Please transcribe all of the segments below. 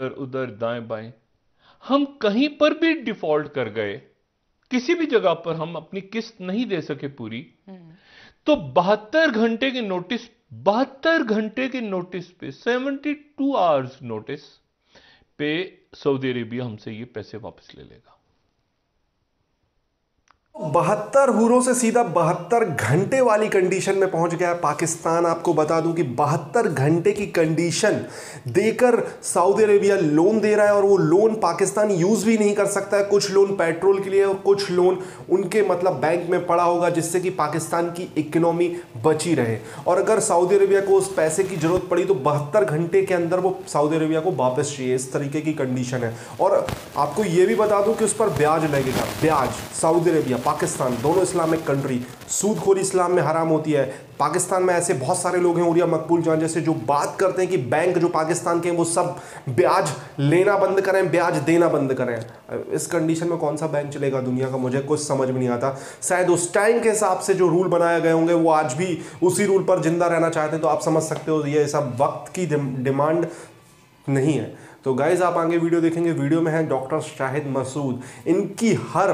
इधर उधर दाएं बाएं हम कहीं पर भी डिफॉल्ट कर गए किसी भी जगह पर हम अपनी किस्त नहीं दे सके पूरी हम्म। तो बहत्तर घंटे के नोटिस बहत्तर घंटे के नोटिस पे 72 आवर्स नोटिस पे सऊदी अरेबिया हमसे ये पैसे वापस ले लेगा बहत्तर हुरों से सीधा बहत्तर घंटे वाली कंडीशन में पहुंच गया है पाकिस्तान आपको बता दूं कि बहत्तर घंटे की कंडीशन देकर सऊदी अरेबिया लोन दे रहा है और वो लोन पाकिस्तान यूज़ भी नहीं कर सकता है कुछ लोन पेट्रोल के लिए और कुछ लोन उनके मतलब बैंक में पड़ा होगा जिससे कि पाकिस्तान की इकोनॉमी बची रहे और अगर सऊदी अरेबिया को उस पैसे की ज़रूरत पड़ी तो बहत्तर घंटे के अंदर वो सऊदी अरेबिया को वापस चाहिए इस तरीके की कंडीशन है और आपको ये भी बता दूँ कि उस पर ब्याज लगेगा ब्याज सऊदी अरेबिया पाकिस्तान दोनों इस्लामिक कंट्री सूदखोरी इस्लाम में हराम होती है पाकिस्तान में ऐसे बहुत सारे लोग हैं उरिया मकबूल जान जैसे जो बात करते हैं कि बैंक जो पाकिस्तान के हैं वो सब ब्याज लेना बंद करें ब्याज देना बंद करें इस कंडीशन में कौन सा बैंक चलेगा दुनिया का मुझे कुछ समझ में नहीं आता शायद उस टाइम के हिसाब से जो रूल बनाए गए होंगे वो आज भी उसी रूल पर जिंदा रहना चाहते हैं तो आप समझ सकते हो ये सब वक्त की डिमांड नहीं है तो गाइज आप आगे वीडियो देखेंगे वीडियो में है डॉक्टर शाहिद मसूद इनकी हर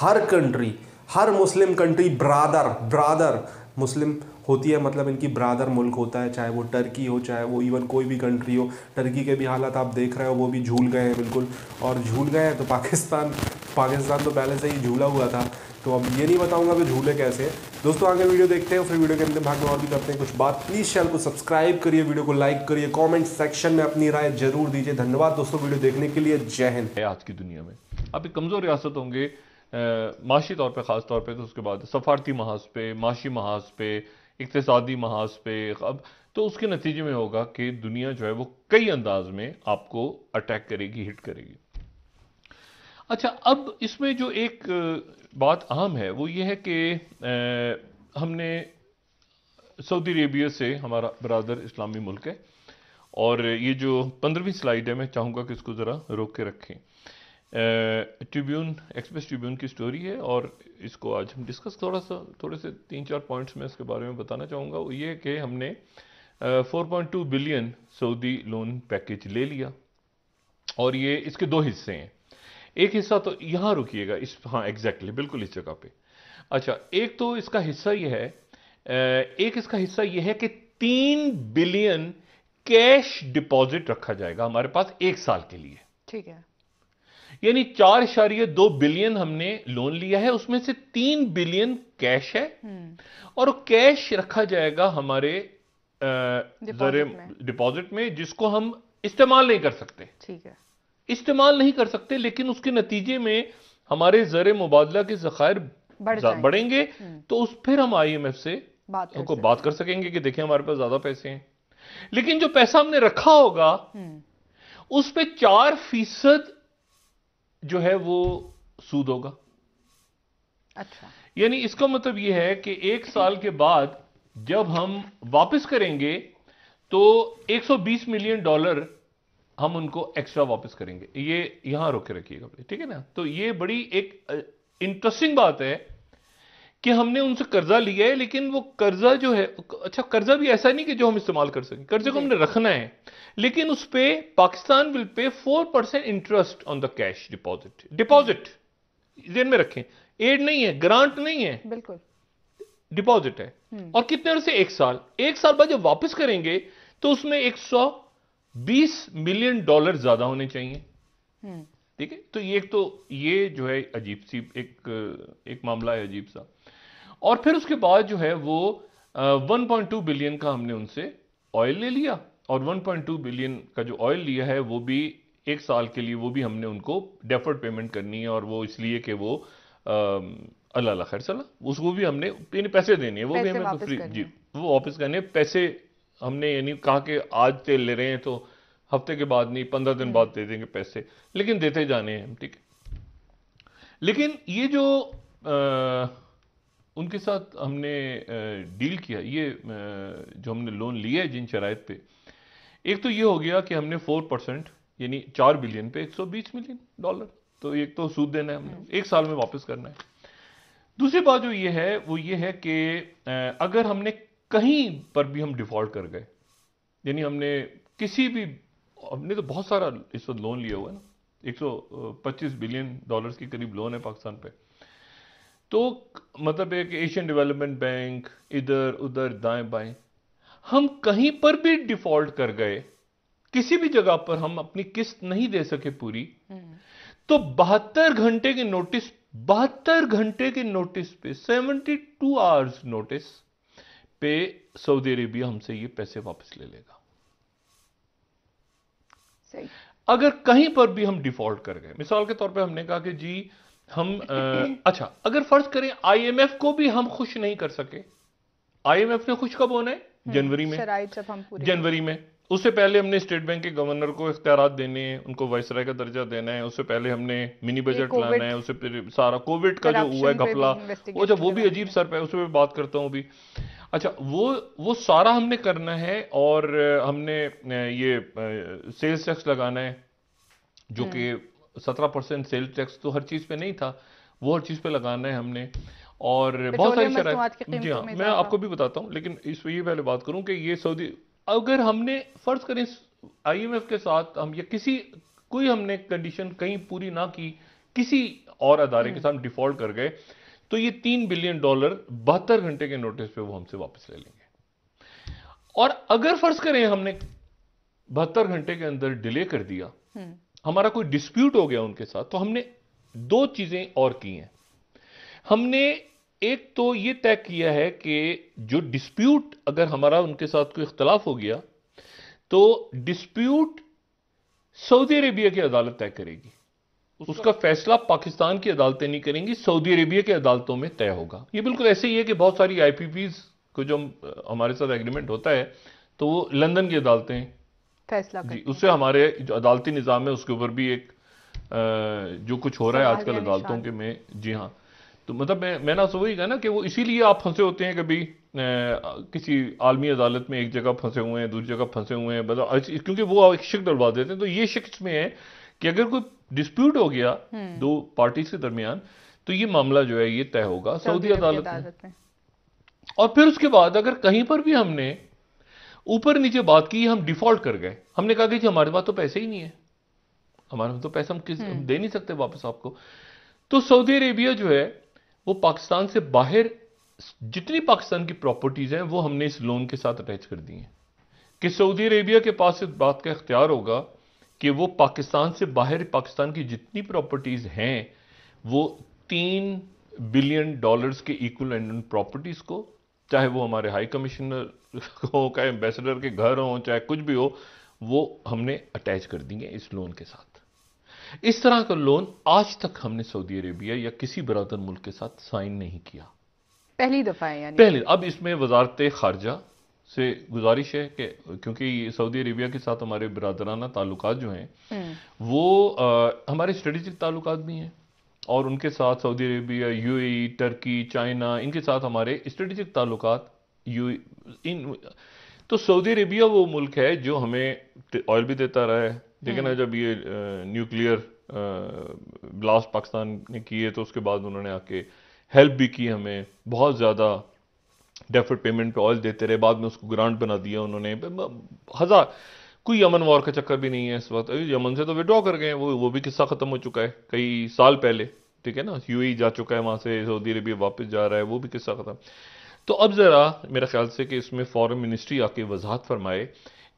हर कंट्री हर मुस्लिम कंट्री ब्रादर ब्रादर मुस्लिम होती है मतलब इनकी ब्रादर मुल्क होता है चाहे वो टर्की हो चाहे वो इवन कोई भी कंट्री हो टर्की के भी हालात आप देख रहे हो वो भी झूल गए हैं बिल्कुल और झूल गए हैं तो पाकिस्तान पाकिस्तान तो पहले से ही झूला हुआ था तो अब ये नहीं बताऊंगा कि झूले कैसे दोस्तों आगे वीडियो देखते हैं फिर वीडियो के अंदर भाग में और भी करते हैं कुछ बात प्लीज़ चैनल को सब्सक्राइब करिए वीडियो को लाइक करिए कमेंट सेक्शन में अपनी राय जरूर दीजिए धन्यवाद दोस्तों वीडियो देखने के लिए जय हिंद आज की दुनिया में आप एक कमज़ोर रियासत होंगे माशी तौर पर ख़ास तौर पर तो उसके बाद सफारती महाज पे माशी महाज पे इकतसादी महाज पे अब तो उसके नतीजे में होगा कि दुनिया जो है वो कई अंदाज में आपको अटैक करेगी हिट करेगी अच्छा अब इसमें जो एक बात अहम है वो ये है कि हमने सऊदी अरेबिया से हमारा बरदर इस्लामी मुल्क है और ये जो पंद्रहवीं स्लाइड है मैं चाहूँगा कि इसको ज़रा रोक के रखें ट्रिब्यून एक्सप्रेस ट्रिब्यून की स्टोरी है और इसको आज हम डिस्कस थोड़ा सा थोड़े से तीन चार पॉइंट्स में इसके बारे में बताना चाहूँगा वो ये कि हमने four point two billion Saudi loan package ले लिया और ये इसके दो हिस्से हैं एक हिस्सा तो यहाँ रुकिएगा इस हाँ एग्जैक्टली बिल्कुल इस जगह पे अच्छा एक तो इसका हिस्सा यह है एक इसका हिस्सा यह है कि तीन बिलियन कैश डिपॉजिट रखा जाएगा हमारे पास एक साल के लिए ठीक है यानी चार इशारिय दो बिलियन हमने लोन लिया है उसमें से तीन बिलियन कैश है हम्म। और कैश रखा जाएगा हमारे डिपॉजिट में जिसको हम इस्तेमाल नहीं कर सकते ठीक है इस्तेमाल नहीं कर सकते लेकिन उसके नतीजे में हमारे जर मुबादला के जखायर बढ़ेंगे हम्म। तो उस फिर हम आईएमएफ से बात उनको बात कर सकेंगे कि देखिए हमारे पास ज्यादा पैसे हैं लेकिन जो पैसा हमने रखा होगा हम्म। उस पर चार फीसद जो है वो सूद होगा अच्छा यानी इसका मतलब यह है कि एक साल के बाद जब हम वापस करेंगे तो 120 मिलियन डॉलर हम उनको एक्स्ट्रा वापस करेंगे ये यहां रोके रखिएगा ठीक है ना तो ये बड़ी एक इंटरेस्टिंग बात है कि हमने उनसे कर्जा लिया है लेकिन वो कर्जा जो है अच्छा कर्जा भी ऐसा नहीं कि जो हम इस्तेमाल कर सकें कर्जे को हमने रखना है लेकिन उस पर Pakistan will pay four percent interest on the cash deposit deposit जेन में रखें एड नहीं है ग्रांट नहीं है बिल्कुल डिपॉजिट है हम्म। और कितने अरसे एक साल एक साल बाद जब वापस करेंगे तो उसमें एक सौ बीस मिलियन डॉलर ज्यादा होने चाहिए हम्म। ठीक है तो ये एक तो ये जो है अजीब सी एक एक मामला है अजीब सा और फिर उसके बाद जो है वो वन पॉइंट टू बिलियन का हमने उनसे ऑयल ले लिया और वन पॉइंट टू बिलियन का जो ऑयल लिया है वो भी एक साल के लिए वो भी हमने उनको डेफर्ड पेमेंट करनी है और वो इसलिए कि वो अल्लाह खैर सला उसको भी हमने पैसे देने हैं वो भी हमें फ्री तो जी वो वापस करने पैसे हमने यानी कहा कि आज तेल ले रहे हैं तो हफ्ते के बाद नहीं पंद्रह दिन बाद दे देंगे पैसे लेकिन देते जाने हैं ठीक है लेकिन ये जो आ, उनके साथ हमने डील किया ये जो हमने लोन लिया है जिन शराइत पे एक तो ये हो गया कि हमने फोर परसेंट यानी चार बिलियन पे एक सौ बीस मिलियन डॉलर तो एक तो सूद देना है हमने हम्म। एक साल में वापस करना है दूसरी बात जो ये है वो ये है कि अगर हमने कहीं पर भी हम डिफ़ॉल्ट कर गए यानी हमने किसी भी हमने तो बहुत सारा इस वक्त लोन लिया हुआ है ना 125 बिलियन डॉलर्स के करीब लोन है पाकिस्तान पर तो मतलब एक एशियन डेवलपमेंट बैंक इधर उधर दाएं बाएं हम कहीं पर भी डिफॉल्ट कर गए किसी भी जगह पर हम अपनी किस्त नहीं दे सके पूरी तो बहत्तर घंटे के नोटिस बहत्तर घंटे के नोटिस पे 72 आवर्स नोटिस पे सऊदी अरेबिया हमसे ये पैसे वापस ले लेगा सही। अगर कहीं पर भी हम डिफॉल्ट कर गए मिसाल के तौर पे हमने कहा कि जी हम आ, अच्छा अगर फर्ज करें आईएमएफ को भी हम खुश नहीं कर सके आईएमएफ ने खुश कब होना है हम्म, जनवरी में जनवरी में उससे पहले हमने स्टेट बैंक के गवर्नर को इख्तियार देने हैं उनको वायसराय का दर्जा देना है उससे पहले हमने मिनी बजट लाना है उससे सारा कोविड का जो हुआ है घपला वो जब वो भी अजीब सर पे उस पर बात करता हूँ अभी अच्छा वो वो सारा हमने करना है और हमने ये सेल्स टैक्स लगाना है जो हम्म। कि सत्रह परसेंट सेल टैक्स तो हर चीज़ पे नहीं था वो हर चीज़ पे लगाना है हमने और बहुत सारी शराब जी हाँ मैं आपको भी बताता हूँ लेकिन इस ये पहले बात करूँ कि ये सऊदी अगर हमने फ़र्ज़ करें आईएमएफ के साथ हम या किसी कोई हमने कंडीशन कहीं पूरी ना की किसी और अदारे के हम्म। साथ डिफॉल्ट कर गए तो ये तीन बिलियन डॉलर बहत्तर घंटे के नोटिस पे वो हमसे वापस ले लेंगे और अगर फर्ज करें हमने बहत्तर घंटे के अंदर डिले कर दिया हम्म। हमारा कोई डिस्प्यूट हो गया उनके साथ तो हमने दो चीज़ें और की हैं हमने एक तो ये तय किया है कि जो डिस्प्यूट अगर हमारा उनके साथ कोई इख्तलाफ हो गया तो डिस्प्यूट सऊदी अरेबिया की अदालत तय करेगी उसका, उसका फैसला पाकिस्तान की अदालतें नहीं करेंगी सऊदी अरेबिया की अदालतों में तय होगा ये बिल्कुल ऐसे ही है कि बहुत सारी आई पी पीज को जो हमारे साथ एग्रीमेंट होता है तो वो लंदन की अदालतें फैसला जी उससे हमारे जो अदालती निज़ाम है उसके ऊपर भी एक जो कुछ हो रहा है आजकल अदालतों के में जी हाँ तो मतलब मैं मैं ना वही कहा ना कि वो इसीलिए आप फंसे होते हैं कभी किसी आलमी अदालत में एक जगह फंसे हुए हैं दूसरी जगह फंसे हुए हैं मतलब क्योंकि वो एक शिक डलवा देते हैं तो ये शिक्ष में है कि अगर कोई डिस्प्यूट हो गया हम्म। दो पार्टी के दरमियान तो ये मामला जो है ये तय होगा सऊदी अदालत में और फिर उसके बाद अगर कहीं पर भी हमने ऊपर नीचे बात की हम डिफॉल्ट कर गए हमने कहा कि जी हमारे पास तो पैसे ही नहीं है हमारे तो पैसा हम किस हम दे नहीं सकते वापस आपको तो सऊदी अरेबिया जो है वो पाकिस्तान से बाहर जितनी पाकिस्तान की प्रॉपर्टीज़ हैं वो हमने इस लोन के साथ अटैच कर दी हैं कि सऊदी अरेबिया के पास इस बात का इख्तियार होगा कि वो पाकिस्तान से बाहर पाकिस्तान की जितनी प्रॉपर्टीज़ हैं वो तीन बिलियन डॉलर्स के इक्वल एंड प्रॉपर्टीज़ को चाहे वो हमारे हाई कमिश्नर हो चाहे एम्बेसडर के घर हो चाहे कुछ भी हो वो हमने अटैच कर दिए इस लोन के साथ इस तरह का लोन आज तक हमने सऊदी अरेबिया या किसी बरदर मुल्क के साथ साइन नहीं किया पहली दफ़ा है पहली अब इसमें वजारत खारजा से गुजारिश है कि क्योंकि सऊदी अरेबिया के साथ हमारे बरदराना ताल्लुक जो हैं हम्म। वो आ, हमारे स्ट्रेटेजिक ताल्लुक भी हैं और उनके साथ Saudi Arabia UAE Turkey China इनके साथ हमारे स्ट्रेटजिक ताल्लुक यू इन तो सऊदी अरेबिया वो मुल्क है जो हमें ऑयल भी देता रहा है लेकिन ना हम्म। जब ये न्यूक्लियर ब्लास्ट पाकिस्तान ने किए तो उसके बाद उन्होंने आके हेल्प भी की हमें बहुत ज़्यादा डेफर्ड पेमेंट पे ऑयल देते रहे बाद में उसको ग्रांट बना दिया उन्होंने हज़ार कोई अमन वॉर का चक्कर भी नहीं है इस वक्त यमन से तो विड्रॉ कर गए वो वो भी किस्सा ख़त्म हो चुका है कई साल पहले ठीक है ना यू जा चुका है वहां से सऊदी अरेबिया वापस जा रहा है वो भी किस्सा ख़त्म तो अब ज़रा मेरा ख्याल से कि इसमें फॉरेन मिनिस्ट्री आके वजाहत फरमाए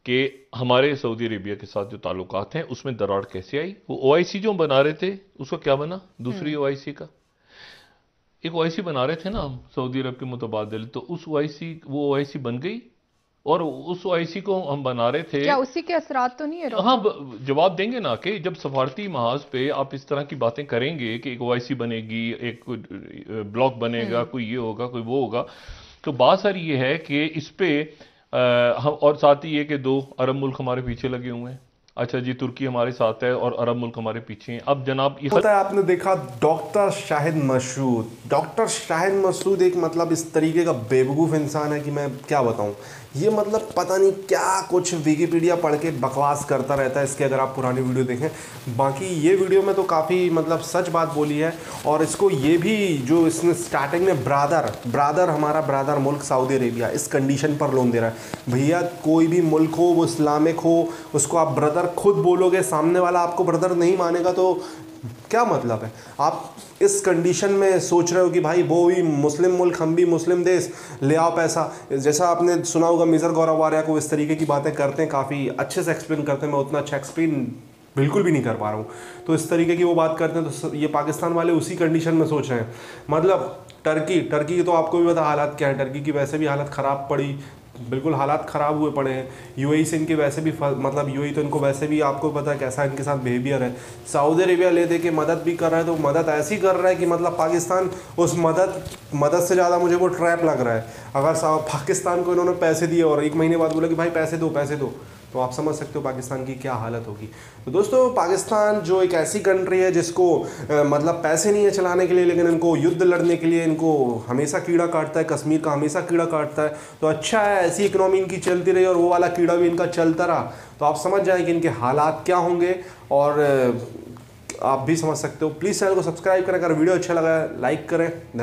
कि हमारे सऊदी अरेबिया के साथ जो ताल्लुक हैं उसमें दरार कैसे आई वो ओ आई सी जो बना रहे थे उसका क्या बना दूसरी ओ आई सी का एक ओ आई सी बना रहे थे ना हम सऊदी अरब के मुतबादल तो उस ओ आई सी वो ओ आई सी बन गई और उस ओआईसी को हम बना रहे थे क्या उसी के असरात तो नहीं है हाँ जवाब देंगे ना कि जब सफारती महाज पे आप इस तरह की बातें करेंगे कि एक ओआईसी बनेगी एक ब्लॉक बनेगा हम्म। कोई ये होगा कोई वो होगा तो बात सर ये है कि इस पे हम और साथ ही ये कि दो अरब मुल्क हमारे पीछे लगे हुए हैं अच्छा जी तुर्की हमारे साथ है और अरब मुल्क हमारे पीछे हैं अब जनाब ये पता है आपने देखा डॉक्टर शाहिद मसूद डॉक्टर शाहिद मसूद एक मतलब इस तरीके का बेवकूफ़ इंसान है कि मैं क्या बताऊं ये मतलब पता नहीं क्या कुछ विकीपीडिया पढ़ के बकवास करता रहता है इसके अगर आप पुरानी वीडियो देखें बाकी ये वीडियो में तो काफ़ी मतलब सच बात बोली है और इसको ये भी जो इसने स्टार्टिंग में ब्रादर ब्रादर हमारा ब्रादर मुल्क सऊदी अरेबिया इस कंडीशन पर लोन दे रहा है भैया कोई भी मुल्क हो वो इस्लामिक हो उसको आप ब्रदर खुद बोलोगे सामने वाला आपको ब्रदर नहीं मानेगा तो क्या मतलब है आप इस कंडीशन में सोच रहे हो कि भाई वो भी मुस्लिम मुल्क हम भी मुस्लिम देश ले आओ पैसा जैसा आपने सुना होगा मिज़र गौरव आर्या को इस तरीके की बातें करते हैं काफ़ी अच्छे से एक्सप्लेन करते हैं मैं उतना अच्छा एक्सप्लेन बिल्कुल भी नहीं कर पा रहा हूँ तो इस तरीके की वो बात करते हैं तो ये पाकिस्तान वाले उसी कंडीशन में सोच रहे हैं मतलब टर्की टर्की की तो आपको भी पता हालात क्या है टर्की की वैसे भी हालत ख़राब पड़ी बिल्कुल हालात ख़राब हुए पड़े हैं यूएई e से इनके वैसे भी मतलब यूएई e तो इनको वैसे भी आपको पता है कैसा इनके साथ बिहेवियर है सऊदी अरेबिया ले दे के मदद भी कर रहा है तो मदद ऐसी कर रहा है कि मतलब पाकिस्तान उस मदद मदद से ज़्यादा मुझे वो ट्रैप लग रहा है अगर पाकिस्तान को इन्होंने पैसे दिए और एक महीने बाद बोला कि भाई पैसे दो पैसे दो तो आप समझ सकते हो पाकिस्तान की क्या हालत होगी तो दोस्तों पाकिस्तान जो एक ऐसी कंट्री है जिसको आ, मतलब पैसे नहीं है चलाने के लिए लेकिन इनको युद्ध लड़ने के लिए इनको हमेशा कीड़ा काटता है कश्मीर का हमेशा कीड़ा काटता है तो अच्छा है ऐसी इकनॉमी इनकी चलती रही और वो वाला कीड़ा भी इनका चलता रहा तो आप समझ जाएँ कि इनके हालात क्या होंगे और आप भी समझ सकते हो प्लीज़ चैनल को सब्सक्राइब करें अगर वीडियो अच्छा लगा लाइक करें धन्यवाद